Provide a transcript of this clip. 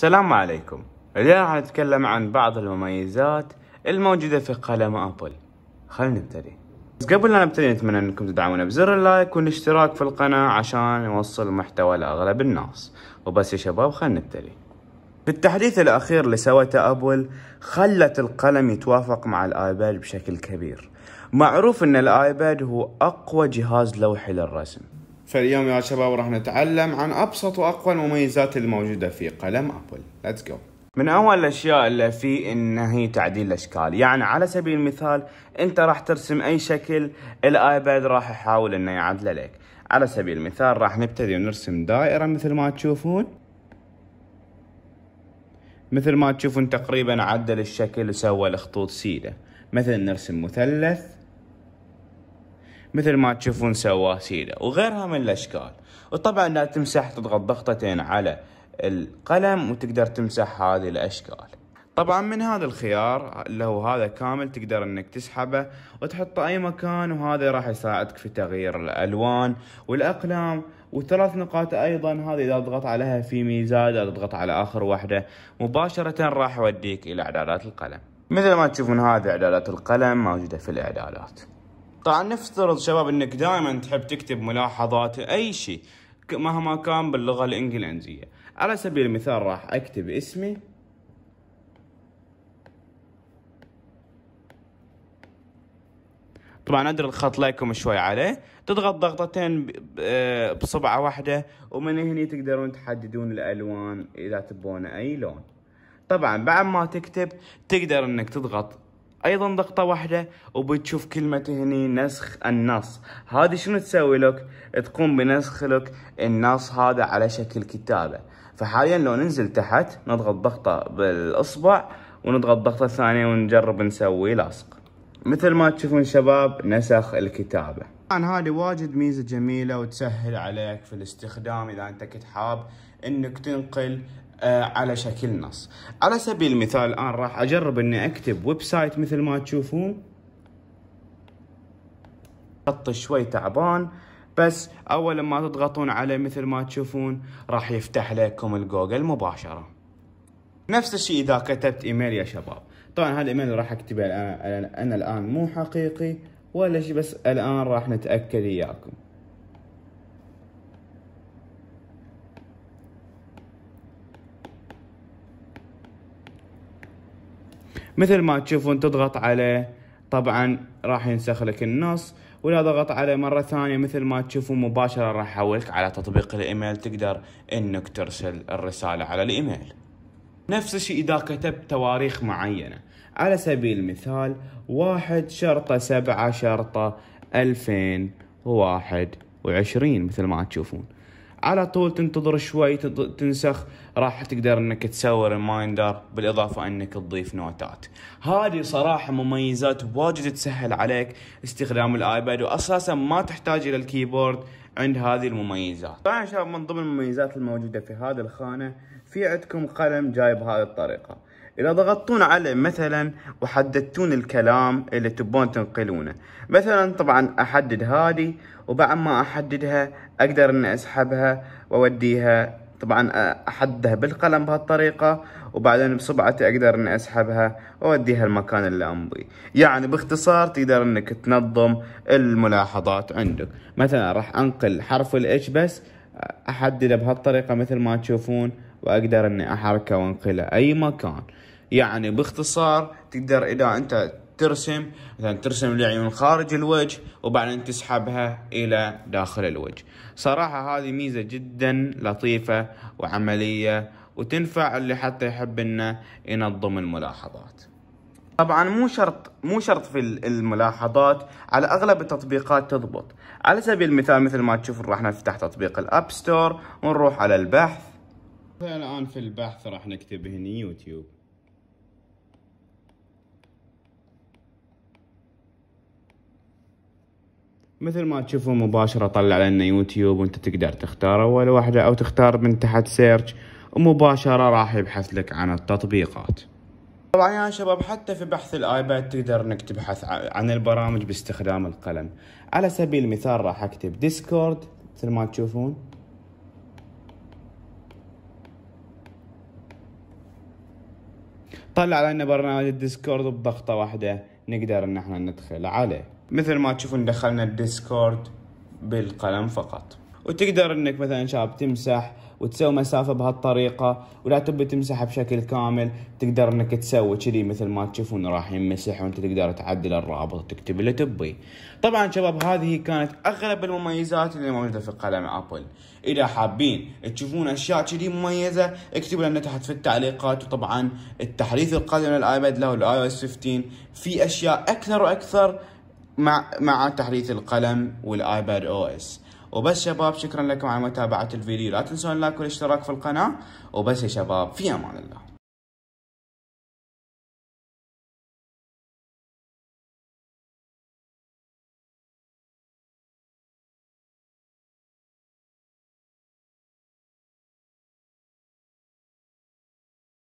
السلام عليكم اليوم راح نتكلم عن بعض المميزات الموجودة في قلم أبل خلينا نبتدي بس قبل لا نبتدي نتمنى انكم تدعمونا بزر اللايك والاشتراك في القناة عشان نوصل المحتوى لأغلب الناس وبس يا شباب خلينا نبتدي في التحديث الأخير اللي سوته أبل خلت القلم يتوافق مع الآيباد بشكل كبير معروف أن الآيباد هو أقوى جهاز لوحي للرسم فاليوم يا شباب راح نتعلم عن ابسط واقوى المميزات الموجوده في قلم ابل ليتس جو من اول الاشياء اللي فيه انه هي تعديل الاشكال يعني على سبيل المثال انت راح ترسم اي شكل الايباد راح يحاول انه يعدله لك على سبيل المثال راح نبتدي ونرسم دائره مثل ما تشوفون مثل ما تشوفون تقريبا عدل الشكل وسوى الخطوط سيده مثلا نرسم مثلث مثل ما تشوفون سواسيلة وغيرها من الأشكال وطبعا لا تمسح تضغط ضغطتين على القلم وتقدر تمسح هذه الأشكال طبعا من هذا الخيار اللي هو هذا كامل تقدر انك تسحبه وتحطه اي مكان وهذا راح يساعدك في تغيير الالوان والاقلام وثلاث نقاط ايضا هذه اذا ضغط عليها في ميزات اذا ضغط على اخر واحدة مباشرة راح يوديك الى اعدادات القلم مثل ما تشوفون هذه اعدادات القلم موجودة في الاعدادات طبعا نفترض شباب انك دائما تحب تكتب ملاحظات اي شيء مهما كان باللغه الانجليزيه على سبيل المثال راح اكتب اسمي طبعا ادري الخط لايكم شوي عليه تضغط ضغطتين آه، بصبعه واحده ومن هنا تقدرون تحددون الالوان اذا تبون اي لون طبعا بعد ما تكتب تقدر انك تضغط ايضا ضغطه واحده وبتشوف كلمه هني نسخ النص هذه شنو تسوي لك تقوم بنسخ لك النص هذا على شكل كتابه فحاليا لو ننزل تحت نضغط ضغطه بالاصبع ونضغط ضغطه ثانيه ونجرب نسوي لاصق مثل ما تشوفون شباب نسخ الكتابه طبعا هذه واجد ميزه جميله وتسهل عليك في الاستخدام اذا انت كنت حاب انك تنقل آه، على شكل نص على سبيل المثال الان راح اجرب اني اكتب ويب سايت مثل ما تشوفون خط شوي تعبان بس اول ما تضغطون عليه مثل ما تشوفون راح يفتح لكم الجوجل مباشره نفس الشيء اذا كتبت ايميل يا شباب طبعا هذا الايميل راح اكتبه انا الان مو حقيقي ولا شيء بس الان راح نتاكد اياكم مثل ما تشوفون تضغط عليه طبعا راح ينسخ لك النص ولا ضغط عليه مرة ثانية مثل ما تشوفون مباشرة راح يحولك على تطبيق الايميل تقدر انك ترسل الرسالة على الايميل نفس الشيء اذا كتبت تواريخ معينة على سبيل المثال واحد شرطة سبعة شرطة الفين وواحد وعشرين مثل ما تشوفون على طول تنتظر شوي تنسخ راح تقدر انك تسوي ريمايندر بالاضافه انك تضيف نوتات هذه صراحه مميزات واجد تسهل عليك استخدام الايباد واساسا ما تحتاج الى الكيبورد عند هذه المميزات طبعا شباب من ضمن المميزات الموجوده في هذه الخانه في عندكم قلم جاي بهذه الطريقه إذا ضغطتون على مثلا وحددتون الكلام اللي تبون تنقلونه مثلا طبعا أحدد هذه وبعد ما أحددها أقدر أن أسحبها وأوديها طبعا أحددها بالقلم بهالطريقة وبعدين بصبعتي أقدر أن أسحبها وأوديها المكان اللي أمضي يعني باختصار تقدر أنك تنظم الملاحظات عندك مثلا راح أنقل حرف الإتش بس أحدده بهالطريقة مثل ما تشوفون واقدر اني احركه وانقله اي مكان يعني باختصار تقدر اذا انت ترسم مثلا ترسم العيون خارج الوجه وبعدين تسحبها الى داخل الوجه صراحة هذه ميزة جدا لطيفة وعملية وتنفع اللي حتى يحب انه ينظم الملاحظات طبعا مو شرط مو شرط في الملاحظات على اغلب التطبيقات تضبط على سبيل المثال مثل ما تشوف راح نفتح تطبيق الاب ستور ونروح على البحث الآن في البحث راح نكتب هنا يوتيوب مثل ما تشوفوا مباشرة طلع لنا يوتيوب وانت تقدر تختار اول واحدة او تختار من تحت سيرش ومباشرة راح يبحث لك عن التطبيقات طبعا يا شباب حتى في بحث الايباد تقدر انك تبحث عن البرامج باستخدام القلم على سبيل المثال راح اكتب ديسكورد مثل ما تشوفون طلع لنا برنامج الديسكورد بضغطة واحدة نقدر ان احنا ندخل عليه مثل ما تشوفون دخلنا الديسكورد بالقلم فقط وتقدر انك مثلا شاب تمسح وتسوي مسافة بهالطريقة ولا تبي تمسح بشكل كامل تقدر انك تسوي كذي مثل ما تشوفون راح يمسح وانت تقدر تعدل الرابط وتكتب اللي تبي طبعا شباب هذه كانت اغلب المميزات اللي موجودة في قلم ابل اذا حابين تشوفون اشياء كذي مميزة اكتبوا لنا تحت في التعليقات وطبعا التحديث القادم للايباد له الاي او اس 15 في اشياء اكثر واكثر مع مع تحديث القلم والايباد او اس وبس شباب شكرا لكم على متابعه الفيديو لا تنسون اللايك والاشتراك في القناه وبس يا شباب في امان الله